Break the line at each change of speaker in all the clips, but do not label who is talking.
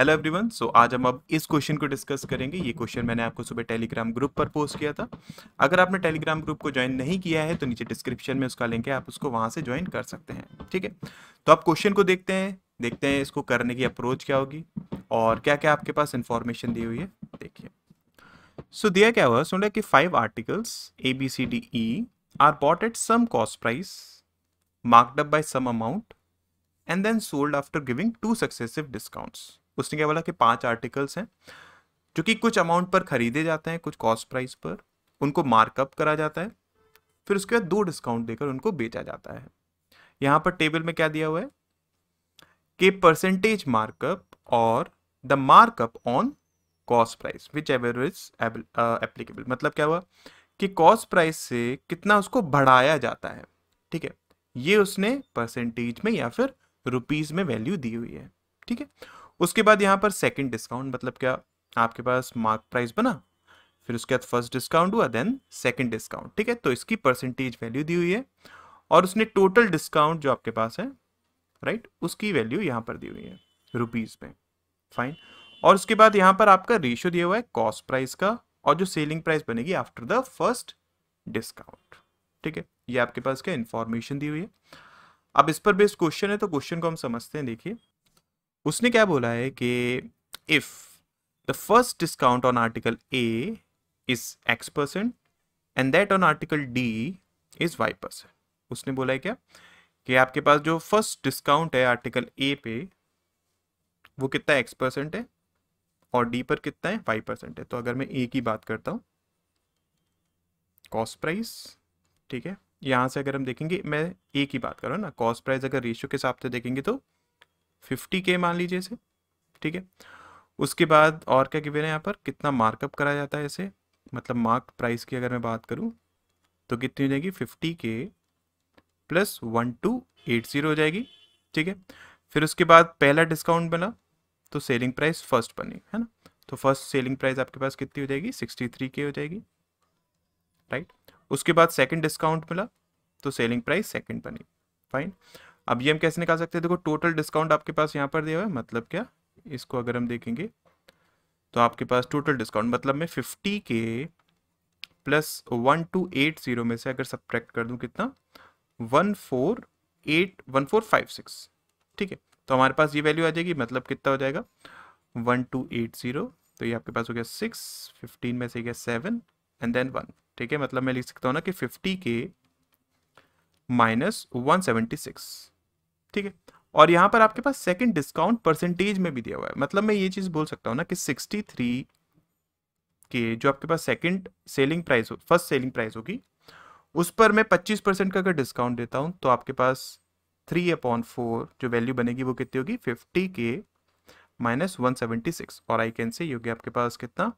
Hello everyone so आज हम अब इस क्वेश्चन को डिस्कस करेंगे ये क्वेश्चन मैंने आपको सुबह टेलीग्राम ग्रुप पर पोस्ट किया था अगर आपने टेलीग्राम ग्रुप को ज्वाइन नहीं किया है तो नीचे डिस्क्रिप्शन में उसका लिंक है आप उसको वहां से ज्वाइन कर सकते हैं ठीक है तो आप क्वेश्चन को देखते हैं देखते हैं इसको करने की अप्रोच क्या होगी और क्या क्या आपके पास इन्फॉर्मेशन दी हुई है देखिए सो दिया क्या हुआ सुना कि five articles A B C D E are bought at some cost price marked up by some amount and then sold after giving two successive discounts उसने क्या बोला कि पांच आर्टिकल्स हैं जो कि कुछ अमाउंट पर खरीदे जाते हैं कुछ कॉस्ट प्राइस पर उनको मार्कअप करा जाता है फिर उसके बाद दो डिस्काउंट देकर उनको बेचा जाता है यहाँ पर टेबल में क्या दिया हुआ है कि परसेंटेज मार्कअप और the markup on cost price whichever is applicable मतलब क्या हुआ कि कॉस्ट प्राइस से कितना उसको बढ़ाया जाता है ठीक है ये उसने परसेंटेज में या फिर रुपीज में वैल्यू दी हुई है ठीक है उसके बाद यहाँ पर सेकेंड डिस्काउंट मतलब क्या आपके पास मार्क प्राइस बना फिर उसके बाद फर्स्ट डिस्काउंट हुआ देन सेकेंड डिस्काउंट ठीक है तो इसकी परसेंटेज वैल्यू दी हुई है और उसने टोटल डिस्काउंट जो आपके पास है राइट उसकी वैल्यू यहाँ पर दी हुई है रुपीज़ में फाइन और उसके बाद यहाँ पर आपका रेशियो दिया हुआ है कॉस्ट प्राइस का और जो सेलिंग प्राइस बनेगी आफ्टर द फर्स्ट डिस्काउंट ठीक है ये आपके पास क्या इंफॉर्मेशन दी हुई है अब इस पर बेस्ड क्वेश्चन है तो क्वेश्चन को हम समझते हैं देखिए उसने क्या बोला है कि if the first discount on article A is X percent and that on article D is Y percent उसने बोला है क्या कि आपके पास जो फर्स्ट डिस्काउंट है आर्टिकल ए पे वो कितना एक्स परसेंट है और डी पर कितना है फाइव परसेंट है तो अगर मैं ए की बात करता हूँ कॉस्ट प्राइस ठीक है यहाँ से अगर हम देखेंगे मैं ए की बात कर रहा हूँ ना कॉस्ट प्राइस अगर रेशियो के हिसाब से देखेंगे तो फिफ्टी के मान लीजिए इसे ठीक है उसके बाद और क्या गिवेन है यहाँ पर कितना मार्कअप करा जाता है इसे मतलब मार्क प्राइस की अगर मैं बात करूँ तो कितनी हो जाएगी फिफ्टी के plus one two eight zero हो जाएगी ठीक है फिर उसके बाद पहला डिस्काउंट बना तो सेलिंग प्राइस फर्स्ट बनी है ना तो फर्स्ट सेलिंग प्राइस आपके पास कितनी हो जाएगी सिक्सटी थ्री के हो जाएगी राइट उसके बाद सेकंड डिस्काउंट मिला तो सेलिंग प्राइस सेकंड बनी फाइन अब ये हम कैसे निकाल सकते हैं देखो टोटल डिस्काउंट आपके पास यहाँ पर दिया हुआ है मतलब क्या इसको अगर हम देखेंगे तो आपके पास टोटल डिस्काउंट मतलब मैं फिफ्टी के plus one two eight zero में से अगर सब्ट्रैक्ट कर दूँ कितना one four eight one four five six ठीक है तो हमारे पास ये वैल्यू आ जाएगी मतलब कितना हो जाएगा वन टू एट ज़ीरो तो ये आपके पास हो गया सिक्स फिफ्टीन में से गया सेवन एंड देन वन ठीक है मतलब मैं लिख सकता हूँ ना कि फिफ्टी के माइनस वन सेवेंटी सिक्स ठीक है और यहाँ पर आपके पास सेकंड डिस्काउंट परसेंटेज में भी दिया हुआ है मतलब मैं ये चीज़ बोल सकता हूँ ना कि 63 के जो आपके पास सेकंड सेलिंग प्राइस हो फर्स्ट सेलिंग प्राइस होगी उस पर मैं 25 परसेंट का अगर डिस्काउंट देता हूँ तो आपके पास थ्री अपॉन फोर जो वैल्यू बनेगी वो कितनी होगी फिफ्टी के माइनस वन सेवेंटी सिक्स और आई कैन से योगी आपके पास कितना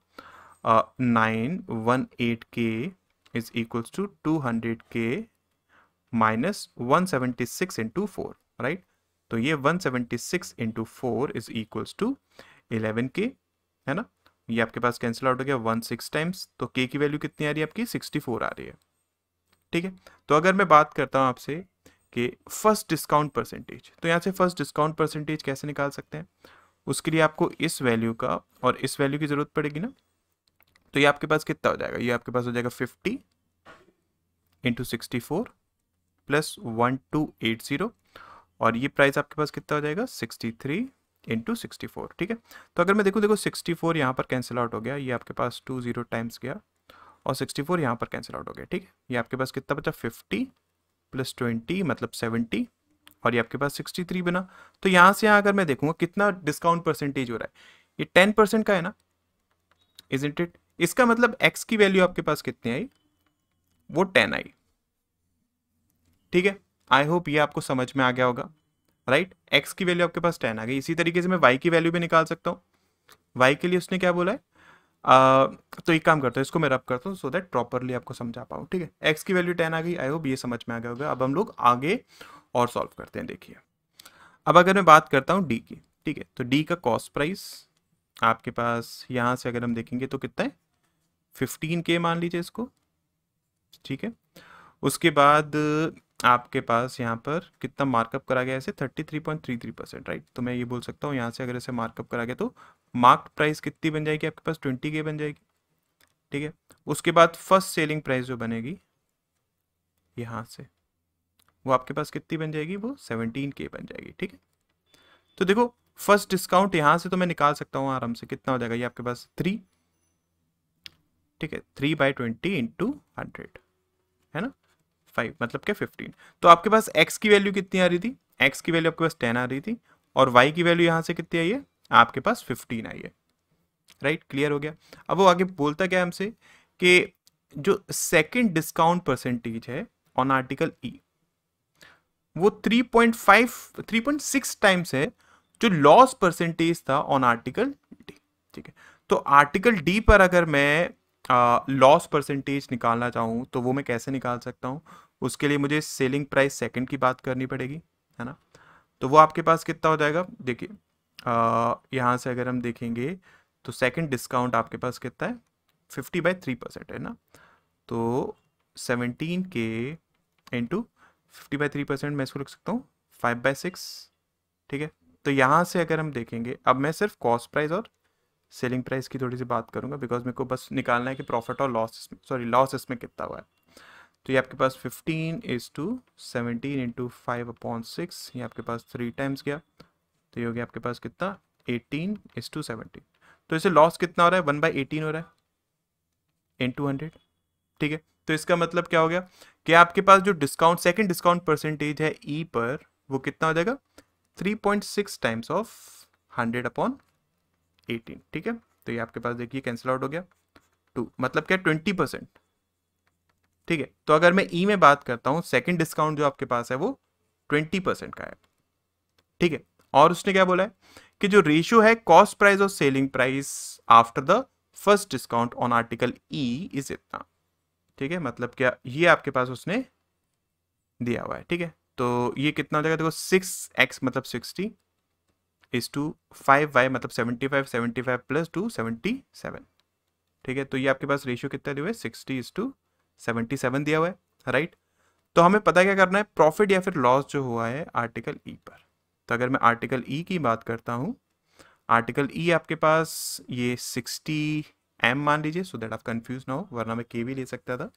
नाइन वन एट के is equals to two hundred के minus one seventy six into four right तो ये 176 seventy six into four is equals to eleven के है ना ये आपके पास कैंसिल आउट हो गया वन सिक्स टाइम्स तो के की वैल्यू कितनी आ रही है आपकी सिक्सटी फोर आ रही है ठीक है तो अगर मैं बात करता हूँ आपसे कि फर्स्ट डिस्काउंट परसेंटेज तो यहाँ से फर्स्ट डिस्काउंट परसेंटेज कैसे निकाल सकते हैं उसके लिए आपको इस वैल्यू का और इस वैल्यू की ज़रूरत पड़ेगी ना तो ये आपके पास कितना हो जाएगा ये आपके पास हो जाएगा fifty into sixty four plus one two eight zero और ये प्राइस आपके पास कितना हो जाएगा sixty three into sixty four ठीक है तो अगर मैं देखूँ देखो सिक्सटी फोर यहाँ पर कैंसिल आउट हो गया ये आपके पास टू जीरो टाइम्स गया और सिक्सटी फोर यहाँ पर कैंसिल आउट हो गया ठीक है ये आपके पास कितना बचा फिफ्टी प्लस ट्वेंटी मतलब सेवेंटी और ये आपके पास सिक्सटी थ्री बना तो यहाँ से यहाँ अगर मैं देखूँगा कितना डिस्काउंट परसेंटेज हो रहा है ये टेन परसेंट का है ना इज इट इट इसका मतलब एक्स की वैल्यू आपके पास कितनी आई वो टेन आई ठीक है आई होप ये आपको समझ में आ गया होगा राइट right? एक्स की वैल्यू आपके पास टेन आ गई इसी तरीके से मैं वाई की वैल्यू भी निकाल सकता हूँ वाई के लिए उसने क्या बोला है आ, तो एक काम करता हूँ इसको मैं रब करता हूँ सो दैट प्रॉपरली आपको समझा पाऊँ ठीक है एक्स की वैल्यू टेन आ गई आई होप ये समझ में आ गया होगा अब हम लोग आगे और सॉल्व करते हैं देखिए अब अगर मैं बात करता हूँ डी की ठीक है तो डी का कॉस्ट प्राइस आपके पास यहाँ से अगर हम देखेंगे तो कितना है फिफ्टीन के मान लीजिए इसको ठीक है उसके बाद आपके पास यहाँ पर कितना मार्कअप करा गया ऐसे thirty three point three three percent right तो मैं ये बोल सकता हूँ यहाँ से अगर ऐसे मार्कअप करा गया तो मार्क प्राइस कितनी बन जाएगी आपके पास ट्वेंटी के बन जाएगी ठीक है उसके बाद फर्स्ट सेलिंग प्राइस जो बनेगी यहाँ से वो आपके पास कितनी बन जाएगी वो सेवनटीन के बन जाएगी ठीक है तो देखो फर्स्ट डिस्काउंट यहाँ से तो मैं निकाल सकता हूँ आराम से कितना हो जाएगा ये आपके पास थ्री ठीक है three by twenty into hundred है ना फाइव मतलब क्या फिफ्टीन तो आपके पास एक्स की वैल्यू कितनी आ रही थी एक्स की वैल्यू आपके पास टेन आ रही थी और वाई की वैल्यू यहाँ से कितनी आई है आपके पास फिफ्टीन आई है राइट right? क्लियर हो गया अब वो आगे बोलता क्या हमसे कि जो सेकेंड डिस्काउंट परसेंटेज है ऑन आर्टिकल ई वो three three point five point six times है जो लॉस परसेंटेज था ऑन आर्टिकल डी ठीक है तो आर्टिकल डी पर अगर मैं लॉस परसेंटेज निकालना चाहूँ तो वो मैं कैसे निकाल सकता हूँ उसके लिए मुझे सेलिंग प्राइस सेकंड की बात करनी पड़ेगी है ना तो वो आपके पास कितना हो जाएगा देखिए यहाँ से अगर हम देखेंगे तो सेकंड डिस्काउंट आपके पास कितना है फिफ्टी बाई थ्री परसेंट है ना तो सेवनटीन के into fifty by three percent मैं इसको लिख सकता हूँ फाइव बाई सिक्स ठीक है तो यहाँ से अगर हम देखेंगे अब मैं सिर्फ कॉस्ट प्राइस और सेलिंग प्राइस की थोड़ी सी बात करूँगा बिकॉज मेरे को बस निकालना है कि प्रॉफिट और लॉस सॉरी लॉस इसमें कितना हुआ है तो ये आपके पास 15 is to seventeen into five upon six ये आपके पास थ्री टाइम्स गया तो ये हो गया आपके पास कितना 18 इज टू सेवनटीन तो इसे लॉस कितना हो रहा है वन बाई एटीन हो रहा है इन टू हंड्रेड ठीक है तो इसका मतलब क्या हो गया कि आपके पास जो डिस्काउंट सेकेंड डिस्काउंट परसेंटेज है ई e पर वो कितना हो जाएगा 3.6 टाइम्स ऑफ 100 अपॉन 18 ठीक है तो ये आपके पास देखिए कैंसिल आउट हो गया टू मतलब क्या 20 परसेंट ठीक है तो अगर मैं ई e में बात करता हूं सेकंड डिस्काउंट जो आपके पास है वो ट्वेंटी परसेंट का है ठीक है और उसने क्या बोला है कि जो रेशियो है कॉस्ट प्राइस और selling price after the first discount on article E is इतना ठीक है मतलब क्या ये आपके पास उसने दिया हुआ है ठीक है तो ये कितना हो जाएगा देखो सिक्स एक्स मतलब sixty is to five Y मतलब seventy five seventy five plus two seventy seven ठीक है तो ये आपके पास रेशियो कितना दिया हुआ है sixty is to seventy seven दिया हुआ है राइट तो हमें पता क्या करना है प्रॉफिट या फिर लॉस जो हुआ है आर्टिकल ई e पर तो अगर मैं आर्टिकल ई e की बात करता हूँ आर्टिकल ई e आपके पास ये सिक्सटी एम मान लीजिए सो देट आप कन्फ्यूज ना हो वरना मैं के भी ले सकता था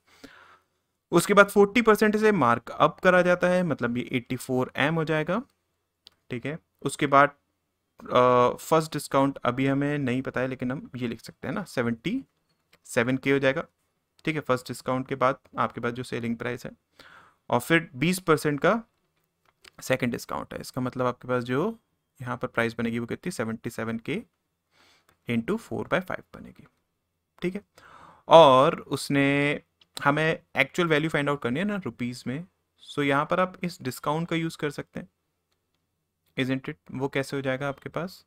उसके बाद फोर्टी परसेंट से मार्क अप करा जाता है मतलब ये एट्टी फोर एम हो जाएगा ठीक है उसके बाद फर्स्ट डिस्काउंट अभी हमें नहीं पता है लेकिन हम ये लिख सकते हैं ना सेवेंटी सेवन के हो जाएगा ठीक है फर्स्ट डिस्काउंट के बाद आपके पास जो सेलिंग प्राइस है और फिर बीस परसेंट का सेकेंड डिस्काउंट है इसका मतलब आपके पास जो यहाँ पर प्राइस बनेगी वो कितनी सेवेंटी सेवन के इंटू फोर बाई फाइव बनेगी ठीक है और उसने हमें एक्चुअल वैल्यू फाइंड आउट करनी है ना रुपीज़ में सो यहाँ पर आप इस डिस्काउंट का यूज़ कर सकते हैं इजेंट इट वो कैसे हो जाएगा आपके पास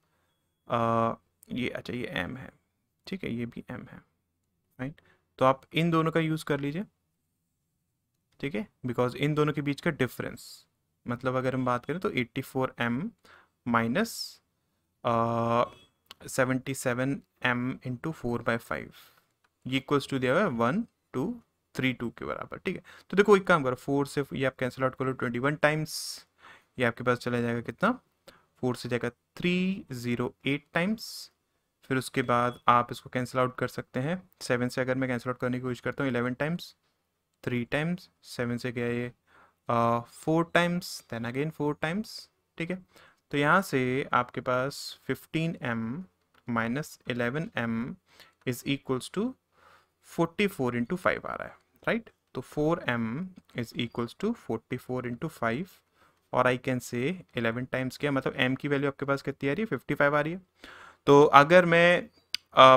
आ, ये अच्छा ये एम है ठीक है ये भी एम है राइट right? तो आप इन दोनों का यूज़ कर लीजिए ठीक है बिकॉज इन दोनों के बीच का डिफरेंस मतलब अगर हम बात करें तो eighty four M minus seventy seven M into four by five ये इक्वल्स टू दिया हुआ है वन टू थ्री टू के बराबर ठीक है तो देखो एक काम करो फोर से ये आप कैंसिल आउट करो ट्वेंटी वन टाइम्स ये आपके पास चला जाएगा कितना फोर से जाएगा थ्री ज़ीरो एट टाइम्स फिर उसके बाद आप इसको कैंसिल आउट कर सकते हैं सेवन से अगर मैं कैंसिल आउट करने की कोशिश करता हूँ eleven times three times seven से गया ये four times then again four times ठीक है तो यहाँ से आपके पास fifteen M minus eleven M is equals to forty four into five आ रहा है राइट तो four M is equals to forty four into five और I can say eleven times किया मतलब एम की वैल्यू आपके पास कितनी आ रही है फिफ्टी फाइव आ रही है तो अगर मैं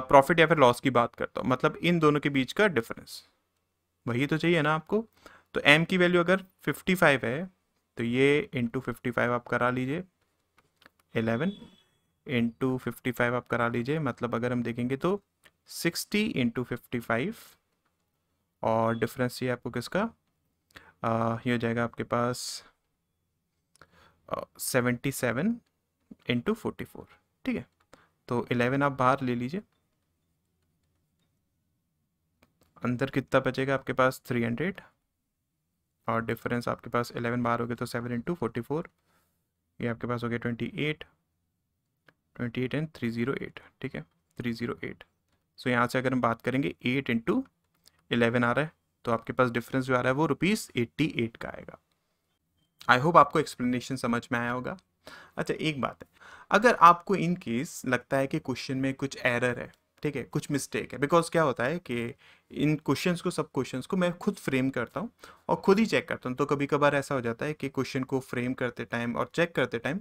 प्रॉफिट या फिर लॉस की बात करता हूँ मतलब इन दोनों के बीच का डिफरेंस वही तो चाहिए ना आपको तो एम की वैल्यू अगर 55 है तो ये इंटू फिफ्टी आप करा लीजिए 11 इंटू फिफ्टी आप करा लीजिए मतलब अगर हम देखेंगे तो 60 इंटू फिफ्टी और डिफरेंस ये आपको किसका ये हो जाएगा आपके पास seventy seven into forty four ठीक है तो इलेवन आप बाहर ले लीजिए अंदर कितना बचेगा आपके पास थ्री हंड्रेड और डिफरेंस आपके पास इलेवन बाहर हो गया तो सेवन इंटू फोर्टी फोर ये आपके पास हो गया twenty eight twenty eight and three zero eight ठीक है थ्री ज़ीरो एट सो यहाँ से अगर हम बात करेंगे एट इंटू इलेवन आ रहा है तो आपके पास डिफरेंस जो आ रहा है वो रुपीज़ एट्टी एट का आएगा आई होप आपको एक्सप्लेनेशन समझ में आया होगा अच्छा एक बात है अगर आपको इन केस लगता है कि क्वेश्चन में कुछ एरर है ठीक है कुछ मिस्टेक है बिकॉज क्या होता है कि इन क्वेश्चंस को सब क्वेश्चंस को मैं खुद फ्रेम करता हूँ और खुद ही चेक करता हूँ तो कभी कभार ऐसा हो जाता है कि क्वेश्चन को फ्रेम करते टाइम और चेक करते टाइम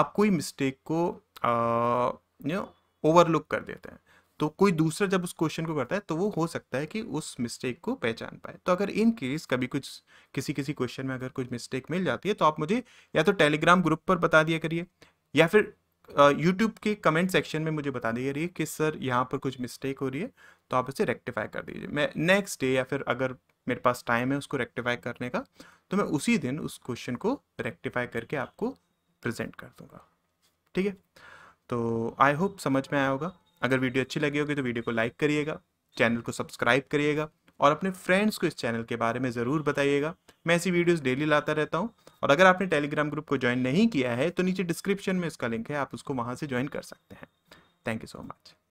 आप कोई मिस्टेक को यू नो ओवरलुक कर देते हैं तो कोई दूसरा जब उस क्वेश्चन को करता है तो वो हो सकता है कि उस मिस्टेक को पहचान पाए तो अगर इन केस कभी कुछ किसी किसी क्वेश्चन में अगर कुछ मिस्टेक मिल जाती है तो आप मुझे या तो टेलीग्राम ग्रुप पर बता दिया करिए या फिर यूट्यूब के कमेंट सेक्शन में मुझे बता दिया करिए कि सर यहाँ पर कुछ मिस्टेक हो रही है तो आप उसे रेक्टिफाई कर दीजिए मैं नेक्स्ट डे या फिर अगर मेरे पास टाइम है उसको रेक्टिफाई करने का तो मैं उसी दिन उस क्वेश्चन को रेक्टिफाई करके आपको प्रेजेंट कर दूंगा ठीक है तो आई होप समझ में आया होगा अगर वीडियो अच्छी लगी होगी तो वीडियो को लाइक करिएगा चैनल को सब्सक्राइब करिएगा और अपने फ्रेंड्स को इस चैनल के बारे में ज़रूर बताइएगा मैं ऐसी वीडियोस डेली लाता रहता हूँ और अगर आपने टेलीग्राम ग्रुप को ज्वाइन नहीं किया है तो नीचे डिस्क्रिप्शन में उसका लिंक है आप उसको वहाँ से ज्वाइन कर सकते हैं थैंक यू सो मच